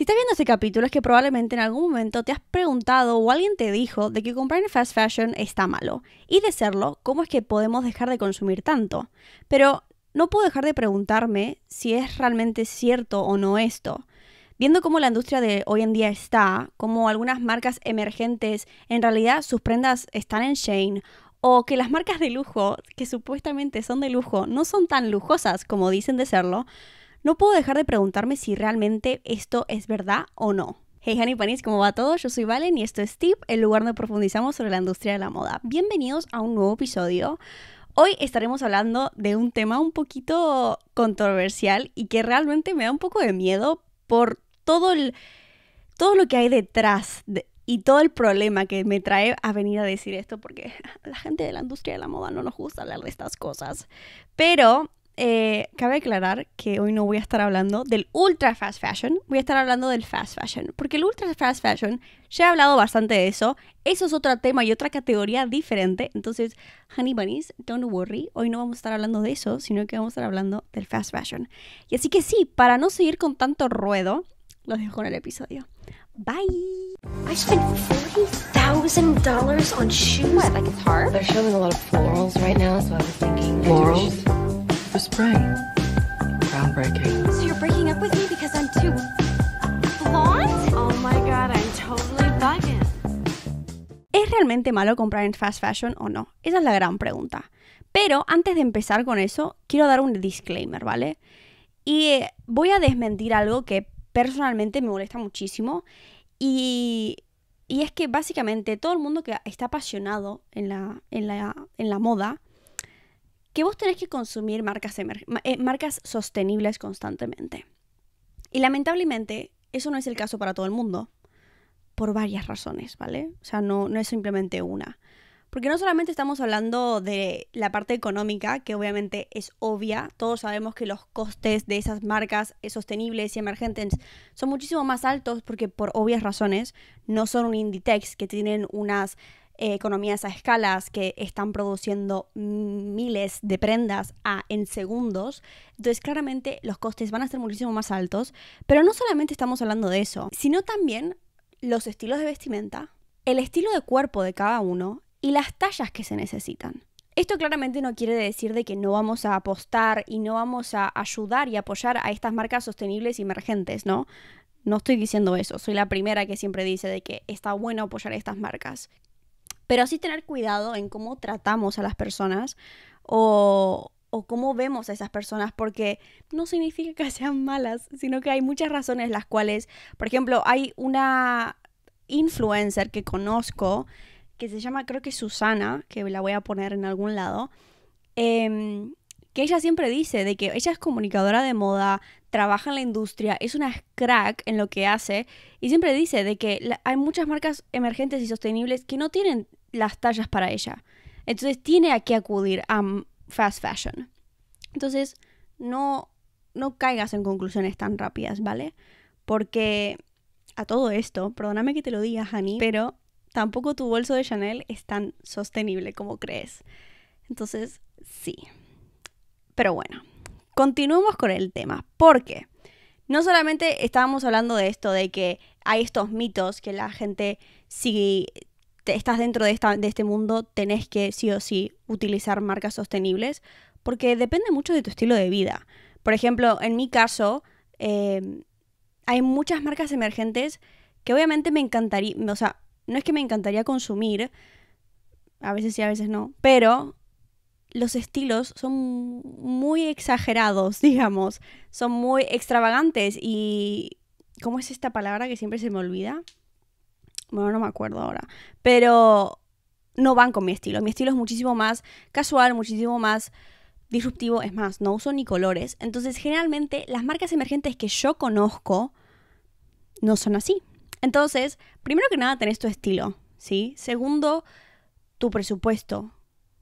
Si estás viendo este capítulo es que probablemente en algún momento te has preguntado o alguien te dijo de que comprar en fast fashion está malo. Y de serlo, ¿cómo es que podemos dejar de consumir tanto? Pero no puedo dejar de preguntarme si es realmente cierto o no esto. Viendo cómo la industria de hoy en día está, como algunas marcas emergentes en realidad sus prendas están en chain o que las marcas de lujo, que supuestamente son de lujo, no son tan lujosas como dicen de serlo, no puedo dejar de preguntarme si realmente esto es verdad o no. Hey Honey Panis, ¿cómo va todo? Yo soy Valen y esto es Tip, el lugar donde profundizamos sobre la industria de la moda. Bienvenidos a un nuevo episodio. Hoy estaremos hablando de un tema un poquito controversial y que realmente me da un poco de miedo por todo, el, todo lo que hay detrás y todo el problema que me trae a venir a decir esto, porque la gente de la industria de la moda no nos gusta hablar de estas cosas. Pero eh, cabe aclarar que hoy no voy a estar hablando del ultra fast fashion, voy a estar hablando del fast fashion, porque el ultra fast fashion, ya he hablado bastante de eso, eso es otro tema y otra categoría diferente, entonces, honey bunnies, don't worry, hoy no vamos a estar hablando de eso, sino que vamos a estar hablando del fast fashion. Y así que sí, para no seguir con tanto ruedo, los dejo en el episodio. Bye. ¿Es realmente malo comprar en fast fashion o no? Esa es la gran pregunta. Pero antes de empezar con eso, quiero dar un disclaimer, ¿vale? Y eh, voy a desmentir algo que personalmente me molesta muchísimo. Y, es que básicamente todo el mundo que está apasionado en en la, en la moda que vos tenés que consumir marcas, eh, marcas sostenibles constantemente. Y lamentablemente, eso no es el caso para todo el mundo, por varias razones, ¿vale? O sea, no, no es simplemente una. Porque no solamente estamos hablando de la parte económica, que obviamente es obvia, todos sabemos que los costes de esas marcas sostenibles y emergentes son muchísimo más altos porque por obvias razones no son un Inditex que tienen unas eh, economías a escalas que están produciendo miles de prendas a, en segundos. Entonces, claramente los costes van a ser muchísimo más altos. Pero no solamente estamos hablando de eso, sino también los estilos de vestimenta, el estilo de cuerpo de cada uno y las tallas que se necesitan. Esto claramente no quiere decir de que no vamos a apostar y no vamos a ayudar y apoyar a estas marcas sostenibles y emergentes, ¿no? No estoy diciendo eso, soy la primera que siempre dice de que está bueno apoyar a estas marcas pero sí tener cuidado en cómo tratamos a las personas o, cómo vemos a esas personas, porque no significa que sean malas, sino que hay muchas razones las cuales, por ejemplo, hay una influencer que conozco, que se llama, creo que Susana, que la voy a poner en algún lado, em, que ella siempre dice de que ella es comunicadora de moda, trabaja en la industria, es una crack en lo que hace y siempre dice de que hay muchas marcas emergentes y sostenibles que no tienen las tallas para ella. Entonces tiene a qué acudir a fast fashion. Entonces, no, no caigas en conclusiones tan rápidas, ¿vale? Porque a todo esto, perdóname que te lo diga, Hani, pero tampoco tu bolso de Chanel es tan sostenible como crees. Entonces, sí. Pero bueno, continuemos con el tema, ¿Por qué? no solamente estábamos hablando de esto, de que hay estos mitos que la gente sigue estás dentro de, este mundo, tenés que sí o sí utilizar marcas sostenibles, porque depende mucho de tu estilo de vida. Por ejemplo, en mi caso, em, hay muchas marcas emergentes que obviamente me encantaría, o sea, no es que me encantaría consumir, a veces sí, a veces no, pero los estilos son muy exagerados, digamos, son muy extravagantes y... ¿Cómo es esta palabra que siempre se me olvida? bueno, no me acuerdo ahora, pero no van con mi estilo. Mi estilo es muchísimo más casual, muchísimo más disruptivo, es más, no uso ni colores. Entonces, generalmente las marcas emergentes que yo conozco no son así. Entonces, primero que nada, tenés tu estilo, ¿sí? Segundo, tu presupuesto.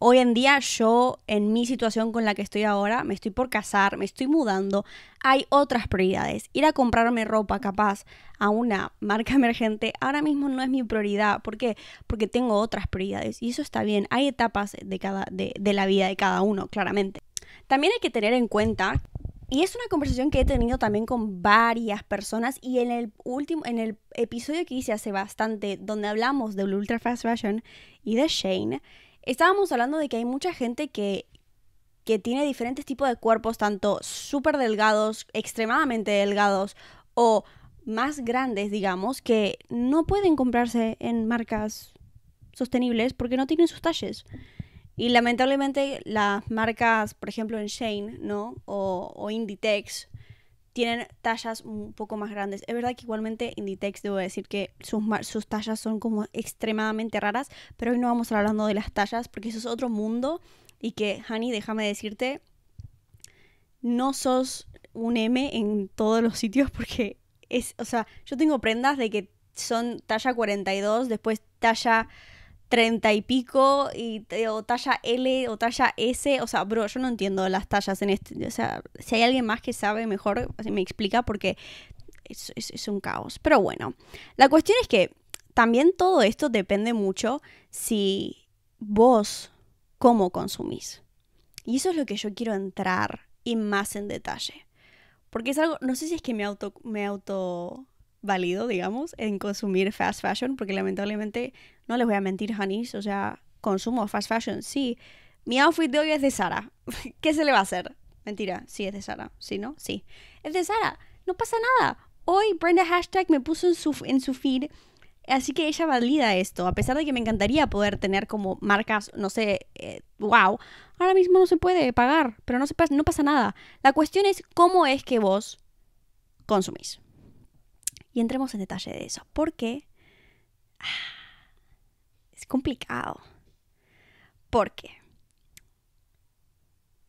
Hoy en día yo, en mi situación con la que estoy ahora, me estoy por casar, me estoy mudando, hay otras prioridades. Ir a comprarme ropa capaz a una marca emergente ahora mismo no es mi prioridad. ¿Por qué? Porque tengo otras prioridades y eso está bien. Hay etapas de, cada, de, la vida de cada uno, claramente. También hay que tener en cuenta y es una conversación que he tenido también con varias personas y en el último en el episodio que hice hace bastante donde hablamos de ultra fast fashion y de Shane Estábamos hablando de que hay mucha gente que, que tiene diferentes tipos de cuerpos, tanto súper delgados, extremadamente delgados o más grandes, digamos, que no pueden comprarse en marcas sostenibles porque no tienen sus talles. Y lamentablemente las marcas, por ejemplo, en Shane, ¿no? o Inditex, tienen tallas un poco más grandes. Es verdad que igualmente Inditex debo decir que sus, sus tallas son como extremadamente raras, pero hoy no vamos a estar hablando de las tallas porque eso es otro mundo y que, Hani, déjame decirte, no sos un M en todos los sitios porque es, o sea, yo tengo prendas de que son talla 42, después talla Treinta y pico y, o talla L o talla S. O sea, bro, yo no entiendo las tallas en este. O sea, si hay alguien más que sabe mejor, me explica porque es, un caos. Pero bueno, la cuestión es que también todo esto depende mucho si vos cómo consumís. Y eso es lo que yo quiero entrar y más en detalle. Porque es algo, no sé si es que me auto, me auto válido, digamos, en consumir fast fashion, porque lamentablemente, no les voy a mentir, Janis o sea, consumo fast fashion, sí. Mi outfit de hoy es de Sara. ¿Qué se le va a hacer? Mentira, sí es de Sara. ¿Sí, no? Sí. Es de Sara. No pasa nada. Hoy Brenda Hashtag me puso en su, feed Así que ella valida esto, a pesar de que me encantaría poder tener como marcas, no sé, eh, wow, ahora mismo no se puede pagar, pero no, se no pasa nada. La cuestión es cómo es que vos consumís. Y entremos en detalle de eso, porque qué? Ah, es complicado. Porque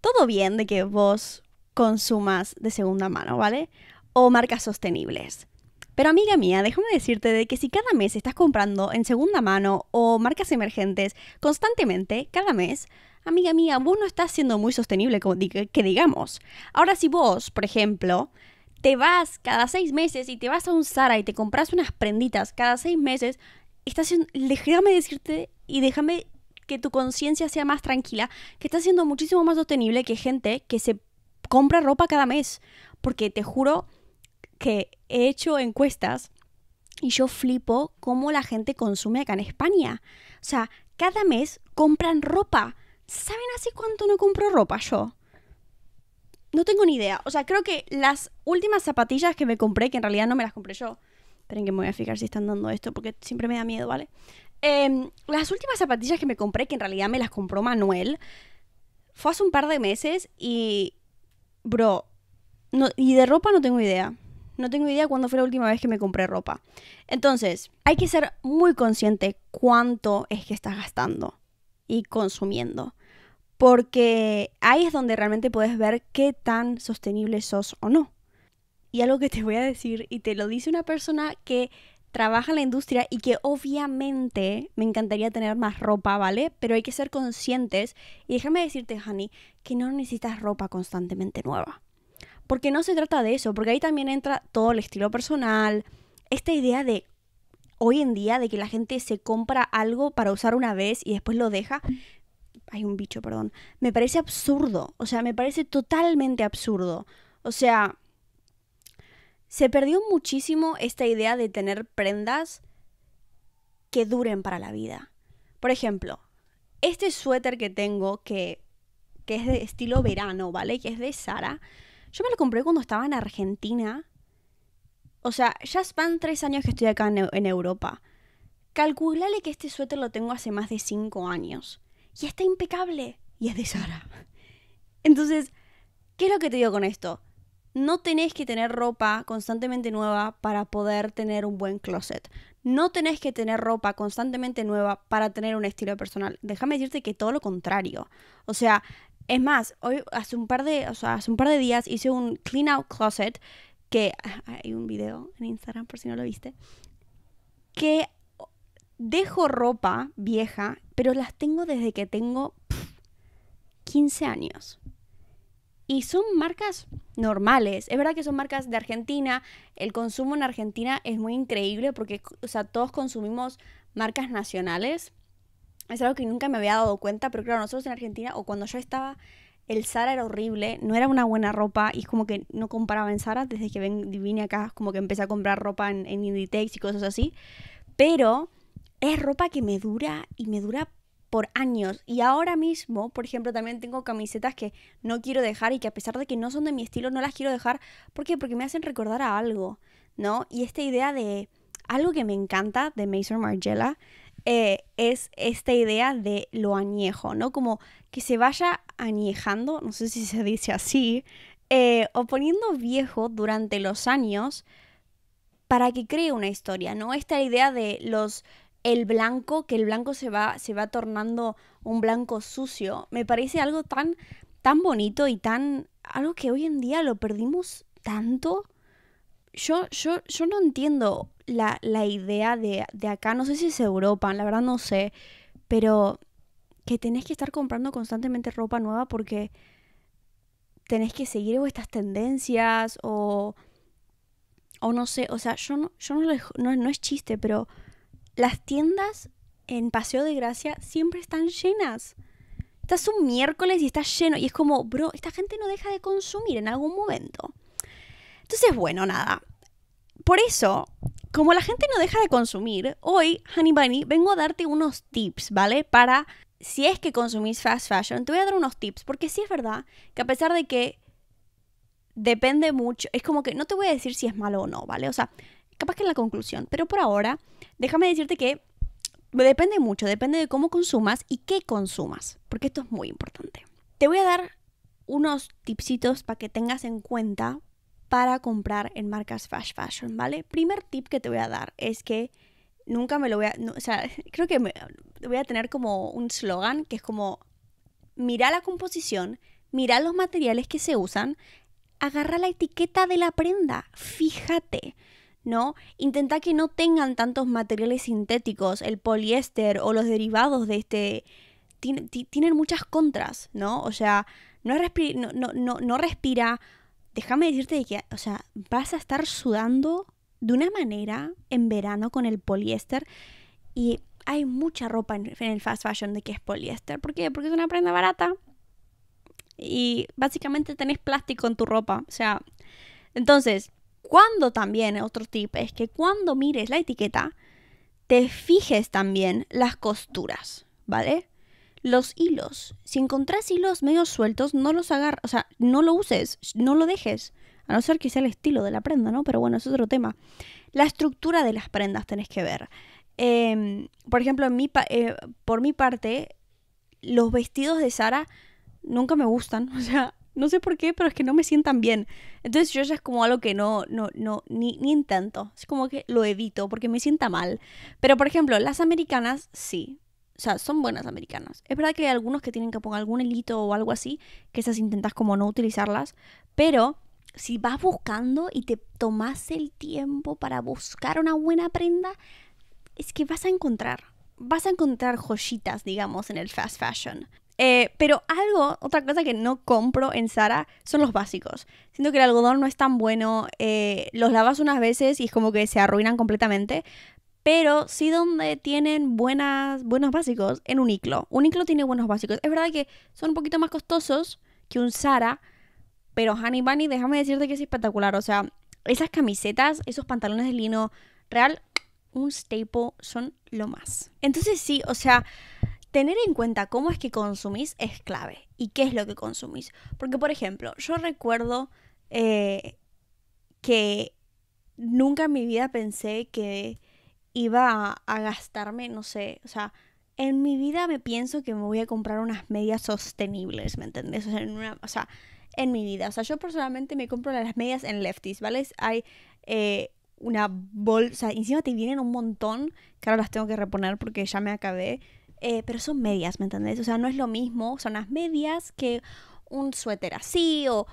todo bien de que vos consumas de segunda mano, ¿vale? O marcas sostenibles. Pero amiga mía, déjame decirte de que si cada mes estás comprando en segunda mano o marcas emergentes constantemente, cada mes, amiga mía, vos no estás siendo muy sostenible, como que digamos. Ahora si vos, por ejemplo, te vas cada seis meses y te vas a un Zara y te compras unas prenditas cada seis meses, estás déjame decirte y déjame que tu conciencia sea más tranquila, que está siendo muchísimo más sostenible que gente que se compra ropa cada mes. Porque te juro que he hecho encuestas y yo flipo cómo la gente consume acá en España. O sea, cada mes compran ropa. ¿Saben así cuánto no compro ropa yo? No tengo ni idea. O sea, creo que las últimas zapatillas que me compré, que en realidad no me las compré yo. Esperen que me voy a fijar si están dando esto, porque siempre me da miedo, ¿vale? Em, las últimas zapatillas que me compré, que en realidad me las compró Manuel, fue hace un par de meses y. Bro. y de ropa no tengo idea. No tengo idea cuándo fue la última vez que me compré ropa. Entonces, hay que ser muy consciente cuánto es que estás gastando y consumiendo porque ahí es donde realmente puedes ver qué tan sostenible sos o no. Y algo que te voy a decir, y te lo dice una persona que trabaja en la industria y que obviamente me encantaría tener más ropa, ¿vale? Pero hay que ser conscientes. Y déjame decirte, Honey, que no necesitas ropa constantemente nueva. Porque no se trata de eso, porque ahí también entra todo el estilo personal, esta idea de hoy en día de que la gente se compra algo para usar una vez y después lo deja hay un bicho, perdón, me parece absurdo, o sea, me parece totalmente absurdo. O sea, se perdió muchísimo esta idea de tener prendas que duren para la vida. Por ejemplo, este suéter que tengo que, que es de estilo verano, ¿vale? Que es de Sara. Yo me lo compré cuando estaba en Argentina. O sea, ya van tres años que estoy acá en, en Europa. Calculale que este suéter lo tengo hace más de cinco años y está impecable. Y es de Sara. Entonces, ¿qué es lo que te digo con esto? No tenés que tener ropa constantemente nueva para poder tener un buen closet. No tenés que tener ropa constantemente nueva para tener un estilo personal. Déjame decirte que todo lo contrario. O sea, es más, hoy hace un par de, o hace un par de días hice un clean out closet que hay un video en Instagram por si no lo viste, que dejo ropa vieja pero las tengo desde que tengo 15 años. Y son marcas normales. Es verdad que son marcas de Argentina. El consumo en Argentina es muy increíble porque, o sea, todos consumimos marcas nacionales. Es algo que nunca me había dado cuenta, pero claro, nosotros en Argentina, o cuando yo estaba, el Zara era horrible, no era una buena ropa, y es como que no comparaba en Zara desde que vine acá, como que empecé a comprar ropa en Inditex y cosas así. Pero es ropa que me dura y me dura por años. Y ahora mismo, por ejemplo, también tengo camisetas que no quiero dejar y que a pesar de que no son de mi estilo, no las quiero dejar. ¿Por qué? Porque me hacen recordar a algo, ¿no? Y esta idea de algo que me encanta de Mason Margiela eh, es esta idea de lo añejo, ¿no? Como que se vaya añejando, no sé si se dice así, eh, o poniendo viejo durante los años para que cree una historia, ¿no? Esta idea de los el blanco, que el blanco se va, se va tornando un blanco sucio, me parece algo tan, tan bonito y tan. algo que hoy en día lo perdimos tanto. Yo, yo, yo no entiendo la, la idea de, de, acá, no sé si es Europa, la verdad no sé, pero que tenés que estar comprando constantemente ropa nueva porque tenés que seguir estas tendencias o, o no sé, o sea, yo no, yo no, no, no es chiste, pero las tiendas en Paseo de Gracia siempre están llenas. Estás un miércoles y está lleno y es como, bro, esta gente no deja de consumir en algún momento. Entonces, bueno, nada. Por eso, como la gente no deja de consumir, hoy, Honey Bunny, vengo a darte unos tips, ¿vale? Para si es que consumís fast fashion, te voy a dar unos tips, porque sí es verdad que a pesar de que depende mucho, es como que no te voy a decir si es malo o no, ¿vale? O sea, capaz que en la conclusión. Pero por ahora, déjame decirte que depende mucho, depende de cómo consumas y qué consumas, porque esto es muy importante. Te voy a dar unos tipsitos para que tengas en cuenta para comprar en marcas fast fashion, ¿vale? Primer tip que te voy a dar es que nunca me lo voy a... o sea, creo que voy a tener como un slogan que es como, mira la composición, mira los materiales que se usan, agarra la etiqueta de la prenda, fíjate. ¿no? Intenta que no tengan tantos materiales sintéticos, el poliéster o los derivados de este... tienen muchas contras, ¿no? O sea, no, no, respira. Déjame decirte que, o sea, vas a estar sudando de una manera en verano con el poliéster y hay mucha ropa en, en el fast fashion de que es poliéster. ¿Por qué? Porque es una prenda barata y básicamente tenés plástico en tu ropa. O sea, entonces, cuando también, otro tip, es que cuando mires la etiqueta, te fijes también las costuras, ¿vale? Los hilos. Si encontrás hilos medio sueltos, no los agarras, o sea, no lo uses, no lo dejes. A no ser que sea el estilo de la prenda, ¿no? Pero bueno, es otro tema. La estructura de las prendas tenés que ver. Em, por ejemplo, en mi eh, por mi parte, los vestidos de Sara nunca me gustan. O sea, no sé por qué, pero es que no me sientan bien. Entonces yo ya es como algo que no, no, no, ni, ni intento. Es como que lo evito porque me sienta mal. Pero por ejemplo, las americanas sí. O sea, son buenas americanas. Es verdad que hay algunos que tienen que poner algún hilito o algo así, que esas intentas como no utilizarlas. Pero si vas buscando y te tomas el tiempo para buscar una buena prenda, es que vas a encontrar. Vas a encontrar joyitas, digamos, en el fast fashion. Eh, pero algo, otra cosa que no compro en Zara son los básicos. Siento que el algodón no es tan bueno, eh, los lavas unas veces y es como que se arruinan completamente. Pero sí donde tienen buenas, buenos básicos, en Un Uniqlo tiene buenos básicos. Es verdad que son un poquito más costosos que un Sara, pero Honey Bunny, déjame decirte que es espectacular. O sea, esas camisetas, esos pantalones de lino real, un staple, son lo más. Entonces sí, o sea tener en cuenta cómo es que consumís es clave y qué es lo que consumís. Porque, por ejemplo, yo recuerdo eh, que nunca en mi vida pensé que iba a, gastarme, no sé, o sea, en mi vida me pienso que me voy a comprar unas medias sostenibles, ¿me entendés? O sea, en, una, o sea, en mi vida, o sea, yo personalmente me compro las medias en Lefties, ¿vale? Hay eh, una bolsa, encima te vienen un montón, que ahora las tengo que reponer porque ya me acabé, eh, pero son medias, ¿me entendés? O sea, no es lo mismo, son las medias que un suéter así o,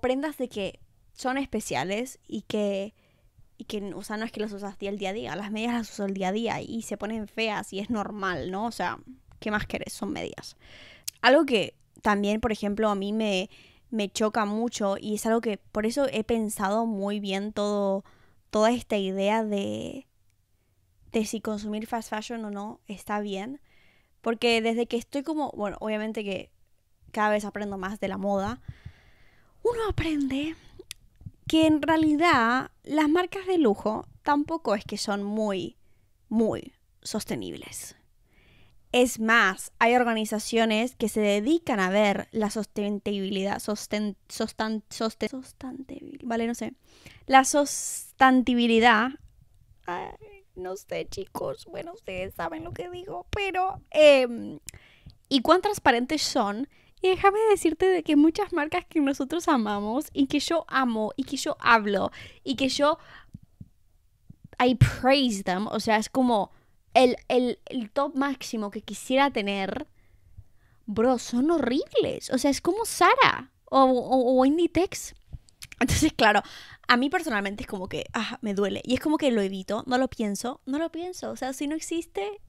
prendas de que son especiales y que, o sea, no es que las usas día al día a día, las medias las uso el día a día y se ponen feas y es normal, ¿no? O sea, ¿qué más querés? Son medias. Algo que también, por ejemplo, a mí me, choca mucho y es algo que por eso he pensado muy bien todo, toda esta idea de, de si consumir fast fashion o no está bien porque desde que estoy como, bueno, obviamente que cada vez aprendo más de la moda, uno aprende que en realidad las marcas de lujo tampoco es que son muy, muy sostenibles. Es más, hay organizaciones que se dedican a ver la sostenibilidad, sosten, sostan, sosten, vale, no sé, la sostenibilidad, no sé, chicos, bueno, ustedes saben lo que digo, pero... Em, ¿Y cuán transparentes son? Y déjame decirte de que muchas marcas que nosotros amamos y que yo amo y que yo hablo y que yo... I praise them, o sea, es como el, el, el top máximo que quisiera tener. Bro, son horribles. O sea, es como Sara o, o, o Inditex entonces, claro, a mí personalmente es como que, ah, me duele. Y es como que lo evito, no lo pienso, no lo pienso. O sea, si no existe,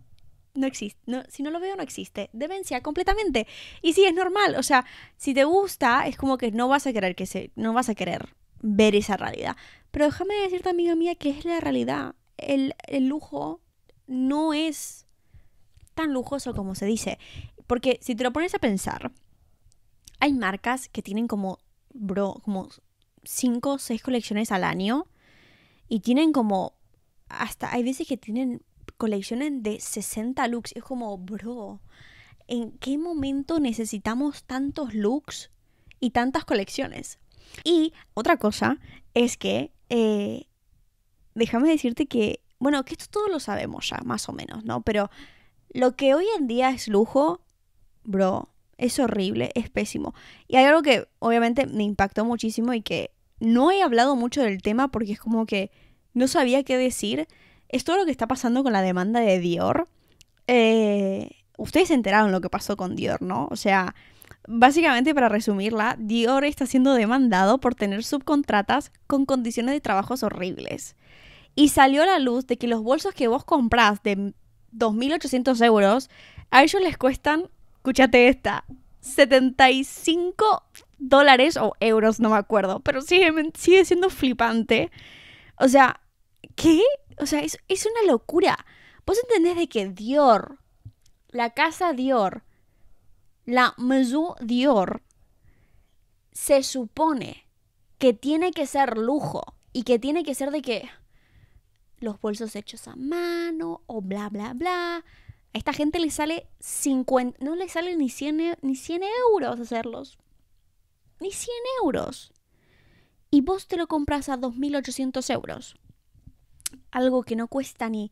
no existe. si no lo veo, no existe. Demencia completamente. Y sí, es normal. O sea, si te gusta, es como que no vas a querer que se, no vas a querer ver esa realidad. Pero déjame decirte, amiga mía, que es la realidad. El, el lujo no es tan lujoso como se dice. Porque si te lo pones a pensar, hay marcas que tienen como, bro, como cinco o seis colecciones al año y tienen como, hasta hay veces que tienen colecciones de 60 looks. Es como, bro, ¿en qué momento necesitamos tantos looks y tantas colecciones? Y otra cosa es que, eh, déjame decirte que, bueno, que esto todos lo sabemos ya, más o menos, ¿no? Pero lo que hoy en día es lujo, bro, es horrible, es pésimo. Y hay algo que obviamente me impactó muchísimo y que no he hablado mucho del tema porque es como que no sabía qué decir. Es lo que está pasando con la demanda de Dior. Eh, ustedes se enteraron lo que pasó con Dior, ¿no? O sea, básicamente para resumirla, Dior está siendo demandado por tener subcontratas con condiciones de trabajos horribles. Y salió a la luz de que los bolsos que vos comprás de 2.800 euros, a ellos les cuestan, escúchate esta, 75 dólares o euros, no me acuerdo, pero sigue, sigue siendo flipante. O sea, ¿qué? O sea, es, una locura. Vos entendés de que Dior, la casa Dior, la Maison Dior, se supone que tiene que ser lujo y que tiene que ser de que los bolsos hechos a mano o bla, bla, bla. A esta gente le sale 50, no le sale ni 100, ni 100 euros hacerlos ni 100 euros. Y vos te lo compras a 2.800 euros. Algo que no cuesta ni,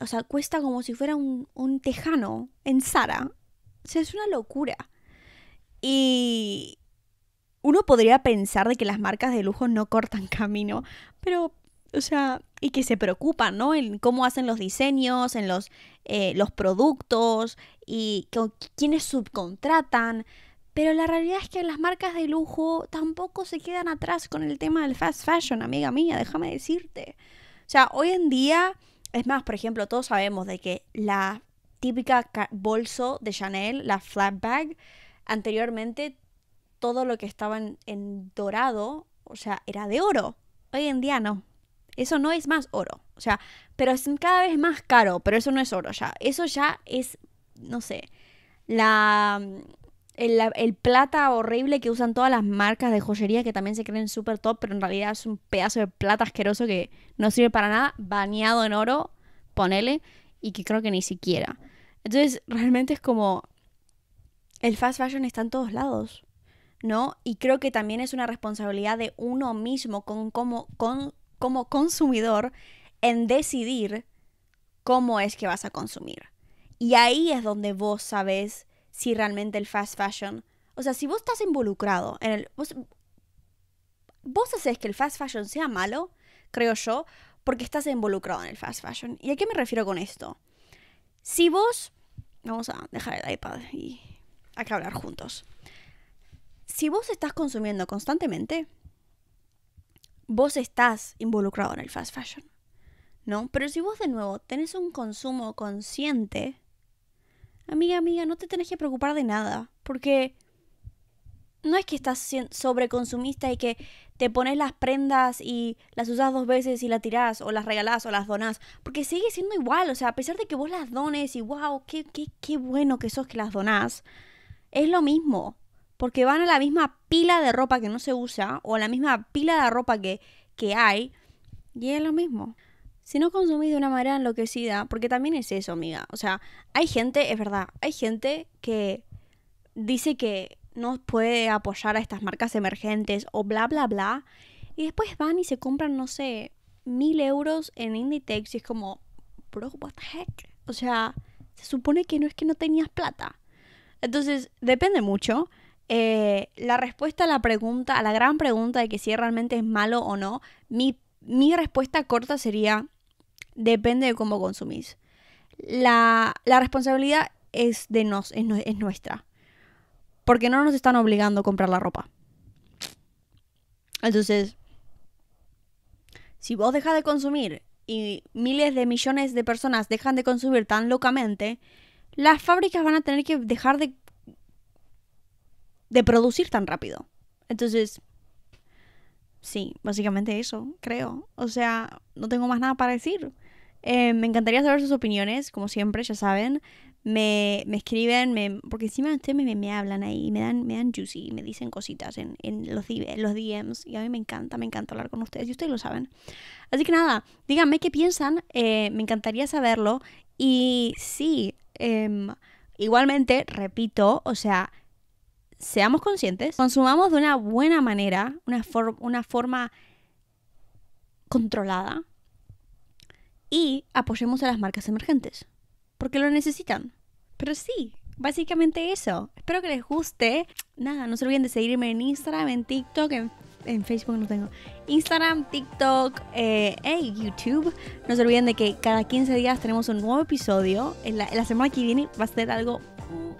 O sea, cuesta como si fuera un, tejano en Sara. O sea, es una locura. Y uno podría pensar de que las marcas de lujo no cortan camino, pero, o sea, y que se preocupan, ¿no? En cómo hacen los diseños, en los, eh, los productos, y con, quiénes subcontratan. Pero la realidad es que las marcas de lujo tampoco se quedan atrás con el tema del fast fashion, amiga mía, déjame decirte. O sea, hoy en día, es más, por ejemplo, todos sabemos de que la típica bolso de Chanel, la flat bag, anteriormente todo lo que estaba en, en dorado, o sea, era de oro. Hoy en día no, eso no es más oro. O sea, pero es cada vez más caro, pero eso no es oro ya. Eso ya es, no sé, la el, plata horrible que usan todas las marcas de joyería que también se creen súper top, pero en realidad es un pedazo de plata asqueroso que no sirve para nada, bañado en oro, ponele, y que creo que ni siquiera. Entonces, realmente es como. El fast fashion está en todos lados, ¿no? Y creo que también es una responsabilidad de uno mismo con, como, con, como consumidor en decidir cómo es que vas a consumir. Y ahí es donde vos sabés si realmente el fast fashion, o sea, si vos estás involucrado en el... Vos, haces que el fast fashion sea malo, creo yo, porque estás involucrado en el fast fashion. ¿Y a qué me refiero con esto? Si vos... Vamos a dejar el iPad y hay hablar juntos. Si vos estás consumiendo constantemente, vos estás involucrado en el fast fashion, ¿no? Pero si vos de nuevo tenés un consumo consciente, amiga, amiga, no te tenés que preocupar de nada, porque no es que estás sobreconsumista y que te pones las prendas y las usas dos veces y las tirás o las regalás o las donás, porque sigue siendo igual, o sea, a pesar de que vos las dones y wow, qué, qué, qué bueno que sos que las donás, es lo mismo, porque van a la misma pila de ropa que no se usa o a la misma pila de ropa que hay y es lo mismo si no consumí de una manera enloquecida, porque también es eso, amiga. O sea, hay gente, es verdad, hay gente que dice que no puede apoyar a estas marcas emergentes o bla, bla, bla. Y después van y se compran, no sé, mil euros en Inditex y es como, bro, what the heck? O sea, se supone que no es que no tenías plata. Entonces, depende mucho. Eh, la respuesta a la pregunta, a la gran pregunta de que si realmente es malo o no, mi, mi respuesta corta sería, Depende de cómo consumís. La, responsabilidad es de nos, es, es nuestra. Porque no nos están obligando a comprar la ropa. Entonces, si vos dejas de consumir y miles de millones de personas dejan de consumir tan locamente, las fábricas van a tener que dejar de, de producir tan rápido. Entonces, sí, básicamente eso, creo. O sea, no tengo más nada para decir. Eh, me encantaría saber sus opiniones, como siempre, ya saben. Me, escriben, porque encima ustedes me, me, hablan ahí, me dan, me dan juicy, me dicen cositas en, los, los DMs. Y a mí me encanta, me encanta hablar con ustedes y ustedes lo saben. Así que nada, díganme qué piensan, eh, me encantaría saberlo. Y sí, em, igualmente, repito, o sea, seamos conscientes, consumamos de una buena manera, una, una forma controlada, y apoyemos a las marcas emergentes, porque lo necesitan. Pero sí, básicamente eso. Espero que les guste. Nada, no se olviden de seguirme en Instagram, en TikTok, en, Facebook no tengo. Instagram, TikTok eh, YouTube. No se olviden de que cada 15 días tenemos un nuevo episodio. la semana que viene va a ser algo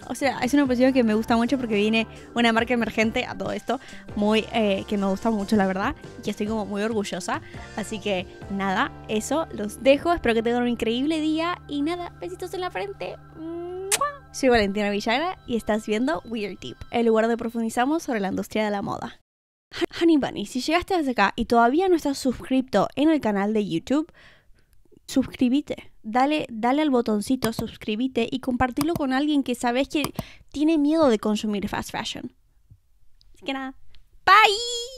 o sea, es una posición que me gusta mucho porque viene una marca emergente a todo esto, muy eh, que me gusta mucho, la verdad, y que estoy como muy orgullosa. Así que nada, eso los dejo. Espero que tengan un increíble día y nada, besitos en la frente. Soy Valentina Villagra y estás viendo Weird Tip, el lugar donde profundizamos sobre la industria de la moda. Honey Bunny, si llegaste desde acá y todavía no estás suscrito en el canal de YouTube, suscríbete dale, al botoncito, suscríbete y compartirlo con alguien que sabes que tiene miedo de consumir fast fashion. Así que nada, bye.